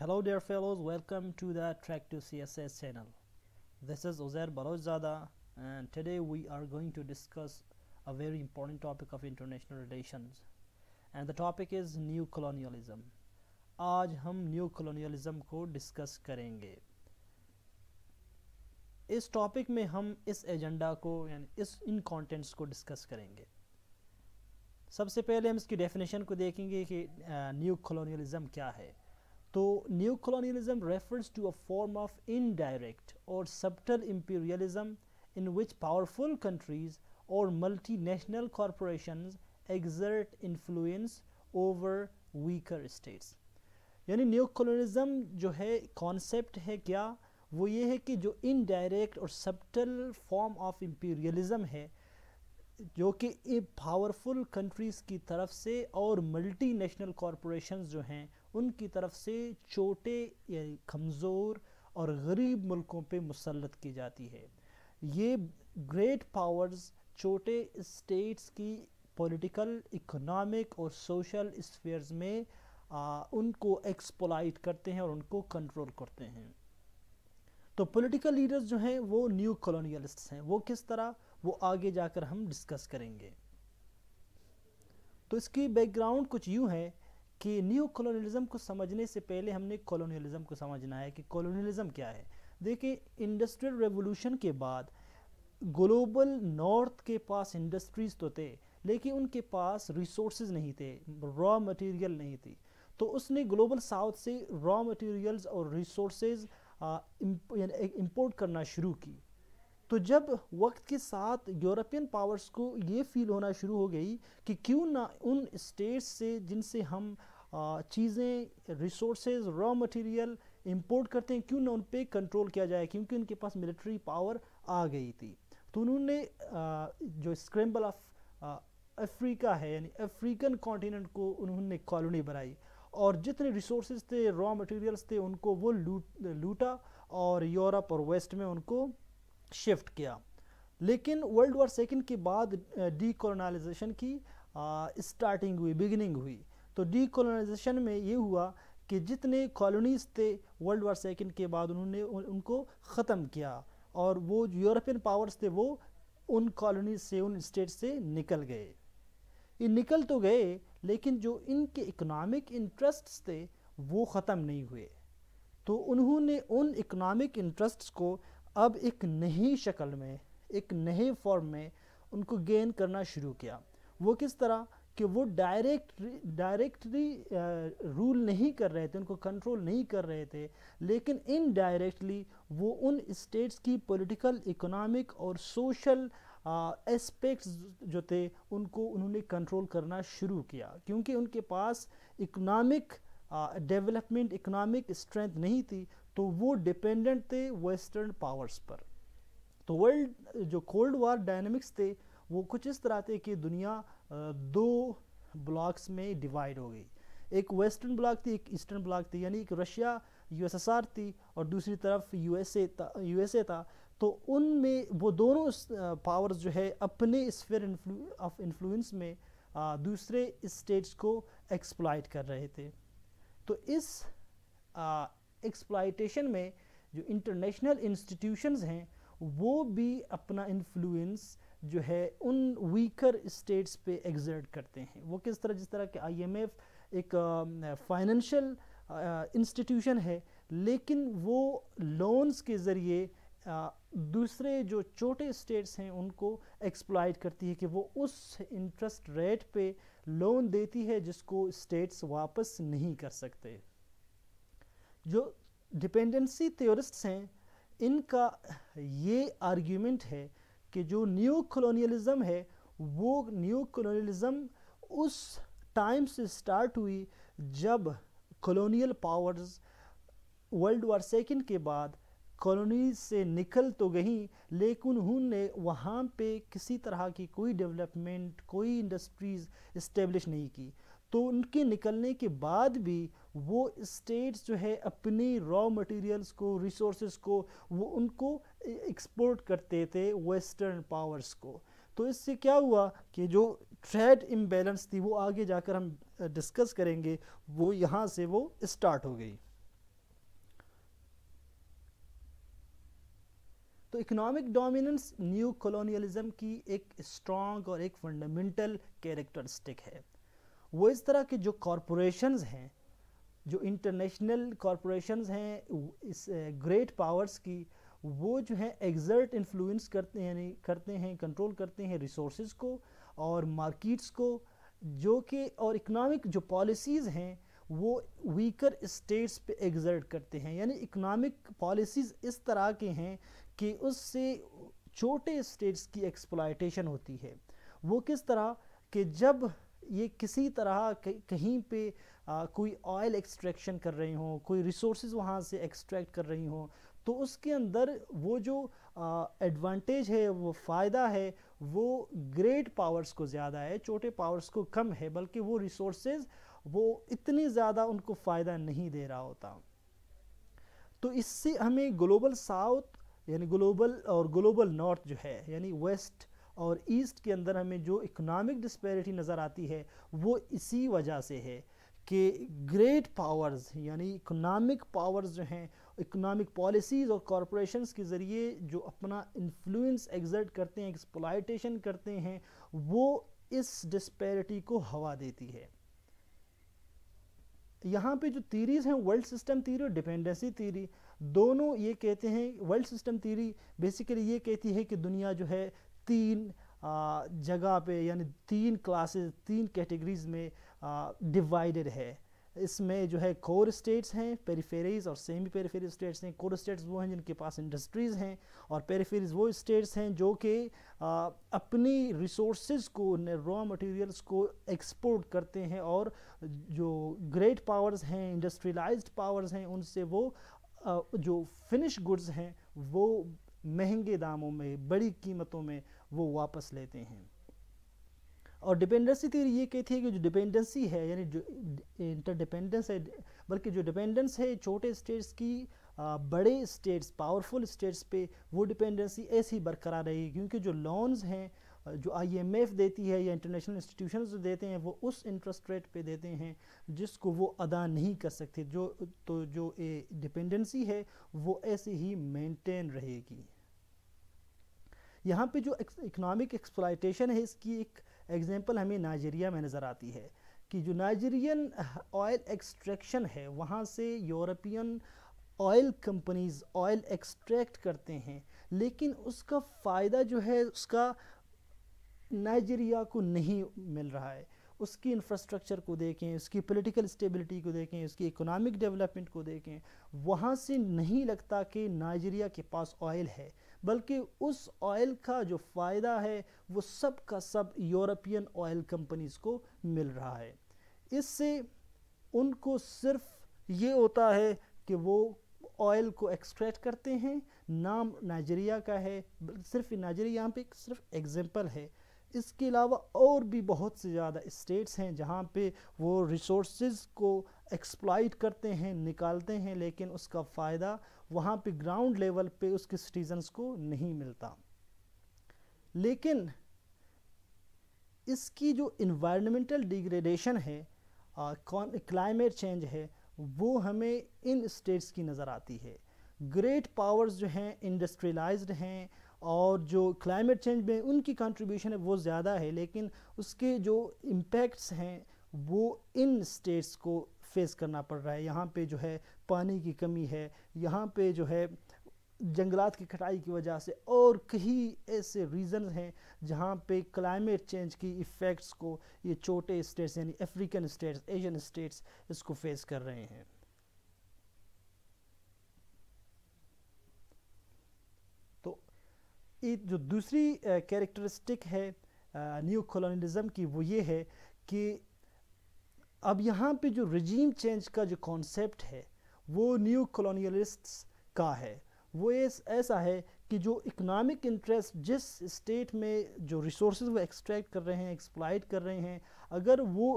Hello dear fellows, welcome to the Track to CSS channel. This is Uzair Barozada and today we are going to discuss a very important topic of international relations and the topic is new colonialism. आज हम new colonialism को discuss करेंगे इस topic में हम इस agenda को यानी इस इन कंटेंट्स को डिस्कस करेंगे सबसे पहले हम इसकी डेफिनेशन को देखेंगे कि न्यू uh, कॉलोनियलिज़म क्या है तो new colonialism refers to a form of indirect or subtle imperialism in which powerful countries or multinational corporations exert influence over weaker states यानी न्यू colonialism जो है कॉन्सेप्ट है क्या वो ये है कि जो इनडायरेक्ट और सब्टल फॉर्म ऑफ इम्पीरियलिज़म है जो कि पावरफुल कंट्रीज़ की तरफ से और मल्टी नेशनल कॉरपोरेशन जो हैं उनकी तरफ से छोटे यानी कमज़ोर और गरीब मुल्कों पे मुसलत की जाती है ये ग्रेट पावर्स छोटे स्टेट्स की पॉलिटिकल इकोनॉमिक और सोशल स्फेयर्स में आ, उनको एक्सपोलाइट करते हैं और उनको कंट्रोल करते हैं तो पॉलिटिकल लीडर्स जो हैं वो न्यू कॉलोनियलिस्ट्स हैं वो किस तरह वो आगे जाकर हम डिस्कस करेंगे तो इसकी बैकग्राउंड कुछ यूँ है कि न्यू कॉलोनियलिज्म को समझने से पहले हमने कॉलोनियलिज्म को समझना है कि कॉलोनियलिज्म क्या है देखिए इंडस्ट्रियल रेवोल्यूशन के बाद ग्लोबल नॉर्थ के पास इंडस्ट्रीज तो थे लेकिन उनके पास रिसोर्स नहीं थे रॉ मटेरियल नहीं थी तो उसने ग्लोबल साउथ से रॉ मटेरियल्स और रिसोर्सेज इम्पोर्ट करना शुरू की तो जब वक्त के साथ यूरोपियन पावर्स को ये फील होना शुरू हो गई कि क्यों ना उन स्टेट्स से जिनसे हम चीज़ें रिसोर्सेज रॉ मटेरियल इंपोर्ट करते हैं क्यों ना उन पर कंट्रोल किया जाए क्योंकि उनके पास मिलिट्री पावर आ गई थी तो उन्होंने जो स्क्रैम्बल ऑफ अफ्रीका है यानी अफ्रीकन कॉन्टिनेंट को उन्होंने कॉलोनी बनाई और जितने रिसोर्सेज थे रॉ मटेरियल्स थे उनको वो लूट लूटा और यूरोप और वेस्ट में उनको शिफ्ट किया लेकिन वर्ल्ड वॉर सेकेंड के बाद डीकोलोनाइजेशन की स्टार्टिंग हुई बिगिनिंग हुई तो डीकोलोनाइजेशन में ये हुआ कि जितने कॉलोनीज थे वर्ल्ड वार सेकेंड के बाद उन्होंने उनको ख़त्म किया और वो यूरोपियन पावर्स थे वो उन कॉलोनी से उन स्टेट से निकल गए ये निकल तो गए लेकिन जो इनके इकोनॉमिक इंटरेस्ट्स थे वो ख़त्म नहीं हुए तो उन्होंने उन इकोनॉमिक इंटरेस्ट्स को अब एक नई शक्ल में एक नए फॉर्म में उनको गेन करना शुरू किया वो किस तरह कि वो डायरेक्ट डायरेक्टली रूल नहीं कर रहे थे उनको कंट्रोल नहीं कर रहे थे लेकिन इनडायरेक्टली वो उन स्टेट्स की पॉलिटिकल इकोनॉमिक और सोशल एस्पेक्ट्स जो थे उनको उन्होंने कंट्रोल करना शुरू किया क्योंकि उनके पास इकोनॉमिक डेवलपमेंट इकोनॉमिक स्ट्रेंथ नहीं थी तो वो डिपेंडेंट थे वेस्टर्न पावर्स पर तो वर्ल्ड जो कोल्ड वार डायनेमिक्स थे वो कुछ इस तरह थे कि दुनिया दो ब्लॉक्स में डिवाइड हो गई एक वेस्टर्न ब्लॉक थी एक ईस्टर्न ब्लॉक थी यानी एक रशिया यूएसएसआर थी और दूसरी तरफ यूएसए था यूएसए था तो उनमें वो दोनों पावर्स जो है अपने स्फेयर ऑफ इन्फ्लुएंस में दूसरे स्टेट्स को एक्सप्लाइट कर रहे थे तो इस एक्सप्लाइटेशन में जो इंटरनेशनल इंस्टीट्यूशंस हैं वो भी अपना इन्फ्लुएंस जो है उन वीकर स्टेट्स पे एग्जर्ट करते हैं वो किस तरह जिस तरह के आईएमएफ एक फाइनेंशियल इंस्टीट्यूशन है लेकिन वो लोन्स के ज़रिए दूसरे जो छोटे स्टेट्स हैं उनको एक्सप्लाइट करती है कि वो उस इंटरेस्ट रेट पे लोन देती है जिसको स्टेट्स वापस नहीं कर सकते जो डिपेंडेंसी थियोरिस्ट्स हैं इनका ये आर्ग्यूमेंट है कि जो न्यू कॉलोनियलिज्म है वो न्यू कॉलोनियलिज्म उस टाइम से स्टार्ट हुई जब colonial powers world war second के बाद कॉलोनी से निकल तो गई लेकिन उन्होंने वहाँ पे किसी तरह की कोई डेवलपमेंट कोई इंडस्ट्रीज़ इस्टेब्लिश नहीं की तो उनके निकलने के बाद भी वो स्टेट्स जो है अपनी रॉ मटेरियल्स को रिसोर्स को वो उनको एक्सपोर्ट करते थे वेस्टर्न पावर्स को तो इससे क्या हुआ कि जो ट्रेड इम्बेलेंस थी वो आगे जाकर हम डिस्कस करेंगे वो यहाँ से वो स्टार्ट हो गई तो इकोनॉमिक डोमिनेंस न्यू कॉलोनियलिज्म की एक स्ट्रॉन्ग और एक फंडामेंटल कैरेक्टरिस्टिक है वो इस तरह के जो कॉरपोरेशंस हैं जो इंटरनेशनल कॉरपोरेशंस हैं इस ग्रेट पावर्स की वो जो है एग्जर्ट इन्फ्लुएंस करते हैं करते हैं कंट्रोल करते हैं रिसोर्स को और मार्केट्स को जो कि और इकनॉमिक जो पॉलिसीज़ हैं वो वीकर स्टेट्स पे एग्जर्ट करते हैं यानी इकनॉमिक पॉलिसीज़ इस तरह के हैं कि उससे छोटे स्टेट्स की एक्सप्लाइटेशन होती है वो किस तरह कि जब ये किसी तरह कहीं पे आ, कोई ऑयल एक्सट्रैक्शन कर रही हों कोई रिसोर्स वहाँ से एक्सट्रैक्ट कर रही हों तो उसके अंदर वो जो एडवांटेज है वो फ़ायदा है वो ग्रेट पावर्स को ज़्यादा है छोटे पावर्स को कम है बल्कि वो रिसोर्स वो इतनी ज़्यादा उनको फ़ायदा नहीं दे रहा होता तो इससे हमें ग्लोबल साउथ यानी ग्लोबल और ग्लोबल नॉर्थ जो है यानी वेस्ट और ईस्ट के अंदर हमें जो इकोनॉमिक डिस्पेरिटी नज़र आती है वो इसी वजह से है कि ग्रेट पावर्स यानी इकोनॉमिक पावर्स जो हैं इकोनॉमिक पॉलिसीज़ और कॉरपोरेशंस के ज़रिए जो अपना इन्फ्लुएंस एग्जर्ट करते हैं एक्सप्लाइटेशन करते हैं वो इस डिस्पेरिटी को हवा देती है यहाँ पे जो थीरीज हैं वर्ल्ड सिस्टम थीरी और डिपेंडेंसी थीरी दोनों ये कहते हैं वर्ल्ड सिस्टम थीरी बेसिकली ये कहती है कि दुनिया जो है तीन जगह पे यानी तीन क्लासेस तीन कैटेगरीज में डिवाइडेड है इसमें जो है कोर स्टेट्स हैं पेरीफेरीज और सेमी पेरीफेरी स्टेट्स हैं कोर स्टेट्स वो हैं जिनके पास इंडस्ट्रीज़ हैं और पेरीफेरीज वो स्टेट्स हैं जो कि अपनी रिसोर्स को रॉ मटेरियल्स को एक्सपोर्ट करते हैं और जो ग्रेट पावर्स हैं इंडस्ट्रियलाइज्ड पावर्स हैं उनसे वो आ, जो फिनिश गुड्स हैं वो महंगे दामों में बड़ी कीमतों में वो वापस लेते हैं और डिपेंडेंसी थी ये कहती है कि जो डिपेंडेंसी है यानी जो इंटरडिपेंडेंस है बल्कि जो डिपेंडेंस है छोटे स्टेट्स की आ, बड़े स्टेट्स पावरफुल स्टेट्स पे वो डिपेंडेंसी ऐसे ही बरकरार रहेगी क्योंकि जो लोन्स हैं जो आईएमएफ देती है या इंटरनेशनल इंस्टीट्यूशन जो देते हैं वो उस इंटरेस्ट रेट पे देते हैं जिसको वो अदा नहीं कर सकते जो तो जो डिपेंडेंसी है वो ऐसे ही मेंटेन रहेगी यहाँ पे जो इकोनॉमिक एक्सप्लाइटेशन है इसकी एक एग्ज़ाम्पल हमें नाइजीरिया में नज़र आती है कि जो नाइजीरियन ऑयल एक्सट्रैक्शन है वहाँ से European oil companies oil extract करते हैं लेकिन उसका फ़ायदा जो है उसका नाइजीरिया को नहीं मिल रहा है उसकी इंफ्रास्ट्रक्चर को देखें उसकी पॉलिटिकल स्टेबिलिटी को देखें उसकी इकोनॉमिक डेवलपमेंट को देखें वहाँ से नहीं लगता कि नाइजीरिया के पास ऑयल है बल्कि उस ऑयल का जो फ़ायदा है वो सब का सब यूरोपियन ऑयल कंपनीज को मिल रहा है इससे उनको सिर्फ ये होता है कि वो ऑयल को एक्सट्रैक्ट करते हैं नाम नाइजीरिया का है सिर्फ नाइजीरिया यहाँ पे सिर्फ एग्जांपल है इसके अलावा और भी बहुत से ज़्यादा स्टेट्स हैं जहाँ पे वो रिसोर्स को एक्सप्लाइट करते हैं निकालते हैं लेकिन उसका फ़ायदा वहाँ पे ग्राउंड लेवल पे उसके सिटीजन्स को नहीं मिलता लेकिन इसकी जो इन्वायरमेंटल डिग्रेडेशन है क्लाइमेट चेंज है वो हमें इन स्टेट्स की नज़र आती है ग्रेट पावर्स जो हैं इंडस्ट्रियलाइज्ड हैं और जो क्लाइमेट चेंज में उनकी कंट्रीब्यूशन है वो ज़्यादा है लेकिन उसके जो इम्पैक्ट्स हैं वो इन स्टेट्स को फेस करना पड़ रहा है यहाँ पे जो है पानी की कमी है यहाँ पे जो है जंगलात की कटाई की वजह से और कई ऐसे रीज़न हैं जहाँ पे क्लाइमेट चेंज की इफ़ेक्ट्स को ये छोटे स्टेट्स यानी अफ्रीकन स्टेट्स एशियन स्टेट्स इसको फेस कर रहे हैं तो ये जो दूसरी कैरेक्टरिस्टिक है न्यू कॉलोनिज्म की वो ये है कि अब यहाँ पे जो रजीम चेंज का जो कॉन्सेप्ट है वो न्यू कॉलोनियलिस्ट्स का है वो ऐसा है कि जो इकनॉमिक इंटरेस्ट जिस स्टेट में जो रिसोर्स वो एक्सट्रैक्ट कर रहे हैं एक्सप्लाइट कर रहे हैं अगर वो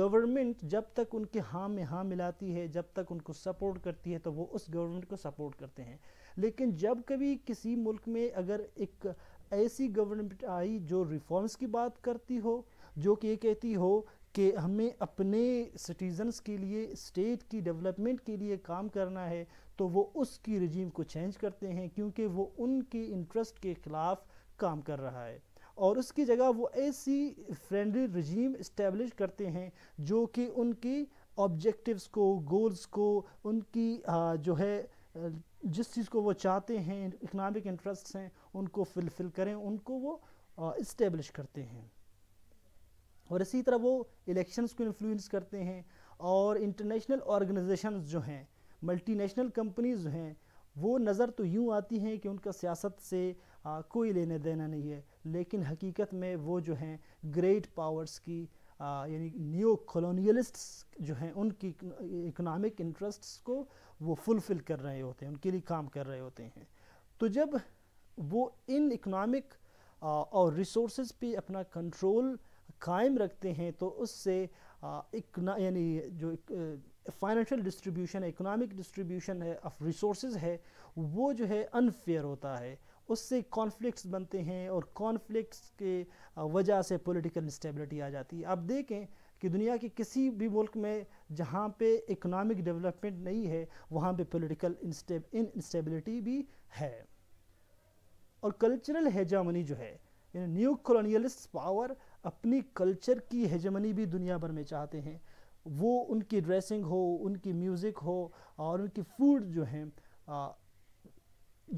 गवर्नमेंट जब तक उनके हाँ में हाँ मिलाती है जब तक उनको सपोर्ट करती है तो वो उस गवर्नमेंट को सपोर्ट करते हैं लेकिन जब कभी किसी मुल्क में अगर एक ऐसी गवर्नमेंट आई जो रिफॉर्म्स की बात करती हो जो कि ये कहती हो कि हमें अपने सिटीज़न्स के लिए स्टेट की डेवलपमेंट के लिए काम करना है तो वो उसकी रजीम को चेंज करते हैं क्योंकि वो उनके इंटरेस्ट के ख़िलाफ़ काम कर रहा है और उसकी जगह वो ऐसी फ्रेंडली रजीम इस्टेब्लिश करते हैं जो कि उनकी ऑब्जेक्टिव्स को गोल्स को उनकी जो है जिस चीज़ को वो चाहते हैं इकनॉमिक इंटरेस्ट हैं उनको फिलफिल करें उनको वो इस्टेब्लिश करते हैं और इसी तरह वो इलेक्शंस को इन्फ्लुएंस करते हैं और इंटरनेशनल ऑर्गेनाइजेशंस जो हैं मल्टीनेशनल कंपनीज जो हैं वो नज़र तो यूँ आती हैं कि उनका सियासत से आ, कोई लेने देना नहीं है लेकिन हकीकत में वो जो हैं ग्रेट पावर्स की यानी न्यू कॉलोनियलिस्ट्स जो हैं उनकी इकोनॉमिक इंटरेस्ट्स को वो फुलफ़िल कर रहे होते हैं उनके लिए काम कर रहे होते हैं तो जब वो इन इकोनॉमिक और रिसोर्स पे अपना कंट्रोल कायम रखते हैं तो उससे यानी जो फाइनेंशियल डिस्ट्रीब्यूशन है इकोनॉमिक डिस्ट्रीब्यूशन है ऑफ रिसोर्स है वो जो है अनफेयर होता है उससे कॉन्फ्लिक्ट्स बनते हैं और कॉन्फ्लिक्ट्स के वजह से पॉलिटिकल इंस्टेबिलिटी आ जाती है आप देखें कि दुनिया के किसी भी मुल्क में जहाँ पे इकोनॉमिक डेवलपमेंट नहीं है वहाँ पे पॉलिटिकल इंस्टेबिलिटी भी है और कल्चरल हेजामनी जो है न्यू कॉलोनियलिस्ट पावर अपनी कल्चर की हजमनी भी दुनिया भर में चाहते हैं वो उनकी ड्रेसिंग हो उनकी म्यूज़िक हो और उनकी फूड जो हैं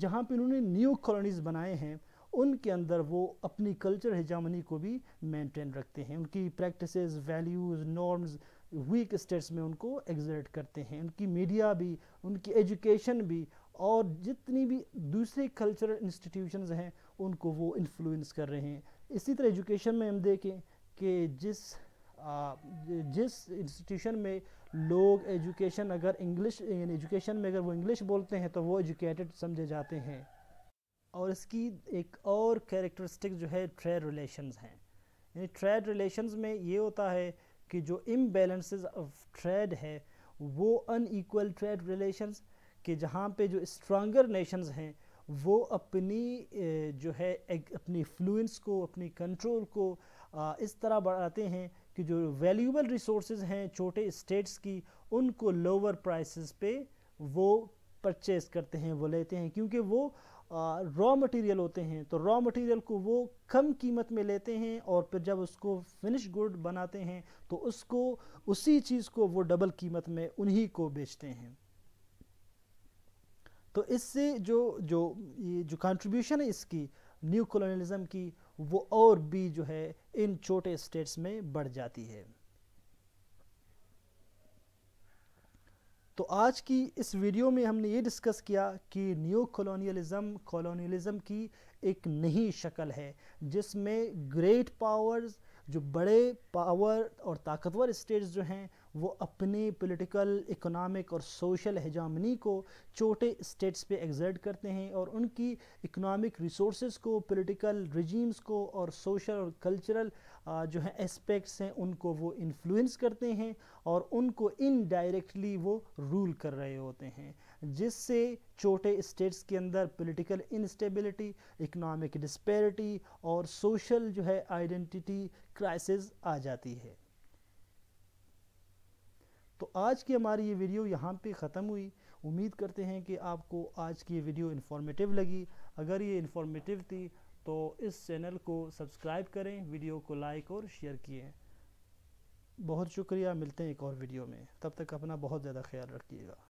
जहाँ पे उन्होंने न्यू कॉलोनीज़ बनाए हैं उनके अंदर वो अपनी कल्चर हजामनी को भी मेंटेन रखते हैं उनकी practices values norms weak states में उनको एग्जर्ट करते हैं उनकी मीडिया भी उनकी एजुकेशन भी और जितनी भी दूसरे कल्चरल इंस्टीट्यूशंस हैं उनको वो इन्फ्लुएंस कर रहे हैं इसी तरह एजुकेशन में हम देखें कि जिस आ, जिस इंस्टीट्यूशन में लोग एजुकेशन अगर इंग्लिश एजुकेशन में अगर वो इंग्लिश बोलते हैं तो वो एजुकेटेड समझे जाते हैं और इसकी एक और कैरेक्टरिस्टिक जो है ट्रेड रिलेशंस हैं यानी ट्रेड रिलेशंस में ये होता है कि जो इम्बेलेंस ऑफ ट्रेड है वो अनईक्वल ट्रेड रिलेशंस के जहाँ पे जो स्ट्रॉन्गर नेशंस हैं वो अपनी जो है अपनी फ्लुएंस को अपनी कंट्रोल को इस तरह बढ़ाते हैं कि जो वैल्यूबल रिसोर्स हैं छोटे स्टेट्स की उनको लोअर प्राइसेस पे वो परचेज़ करते हैं वो लेते हैं क्योंकि वो रॉ मटेरियल होते हैं तो रॉ मटेरियल को वो कम कीमत में लेते हैं और फिर जब उसको फिनिश गुड बनाते हैं तो उसको उसी चीज़ को वो डबल कीमत में उन्हीं को बेचते हैं तो इससे जो जो ये जो कंट्रीब्यूशन है इसकी न्यू कॉलोनियलिज्म की वो और भी जो है इन छोटे स्टेट्स में बढ़ जाती है तो आज की इस वीडियो में हमने ये डिस्कस किया कि न्यू कॉलोनियलिज्म कॉलोनियलिज्म की एक नई शक्ल है जिसमें ग्रेट पावर्स जो बड़े पावर और ताकतवर स्टेट्स जो हैं वो अपने पॉलिटिकल इकोनॉमिक और सोशल हजामनी को छोटे स्टेट्स पे एग्जर्ट करते हैं और उनकी इकोनॉमिक रिसोर्स को पॉलिटिकल रिजीम्स को और सोशल और कल्चरल जो है एस्पेक्ट्स हैं उनको वो इन्फ्लुएंस करते हैं और उनको इनडायरेक्टली वो रूल कर रहे होते हैं जिससे छोटे स्टेट्स के अंदर पॉलिटिकल इनस्टेबिलिटी इकोनॉमिक डिस्पेरिटी और सोशल जो है आइडेंटिटी क्राइसिस आ जाती है तो आज की हमारी ये वीडियो यहाँ पे ख़त्म हुई उम्मीद करते हैं कि आपको आज की ये वीडियो इन्फॉर्मेटिव लगी अगर ये इन्फॉर्मेटिव थी तो इस चैनल को सब्सक्राइब करें वीडियो को लाइक और शेयर किए बहुत शुक्रिया मिलते हैं एक और वीडियो में तब तक अपना बहुत ज़्यादा ख्याल रखिएगा